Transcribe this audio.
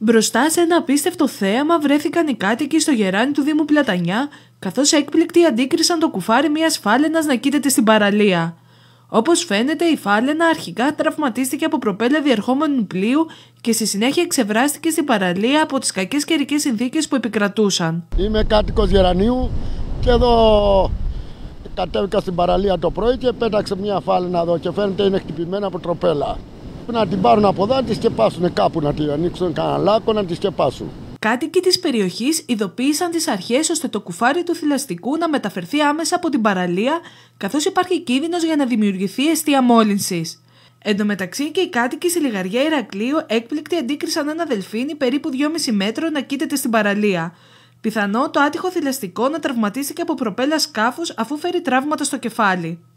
Μπροστά σε ένα απίστευτο θέαμα βρέθηκαν οι κάτοικοι στο γεράνι του Δήμου Πλατανιά, καθώς έκπληκτοι αντίκρισαν το κουφάρι μιας φάλαινας να κοίταται στην παραλία. Όπως φαίνεται, η φάλαινα αρχικά τραυματίστηκε από προπέλα διερχόμενου πλοίου και στη συνέχεια εξευράστηκε στην παραλία από τις κακές καιρικές συνθήκες που επικρατούσαν. Είμαι κάτοικος Γερανίου και εδώ κατέβηκα στην παραλία το πρωί και πέταξε μια φάλαινα εδώ και φαίνεται είναι χτυπημένα από τροπέλα να την πάρουν από εδώ, να τη σκεπάσουν κάπου, να τη ανοίξουν κανένα λάκκο, να τη σκεπάσουν. Κάτοικοι της περιοχής ειδοποίησαν τις αρχές ώστε το κουφάρι του θηλαστικού να μεταφερθεί άμεσα από την παραλία, καθώς υπάρχει κίνδυνος για να δημιουργηθεί αιστεία μόλυνσης. Εν τω μεταξύ και οι κάτοικοι στη λιγαριά Ηρακλείου έκπληκτοι αντίκρισαν ένα δελφίνι περίπου 2,5 μέτρο να κοίταται στην παραλία. Πιθανό το άτυχο θηλαστικό να τραυματίστηκε από προπέλα σκάφους αφού φέρει τραύματα στο κεφάλι.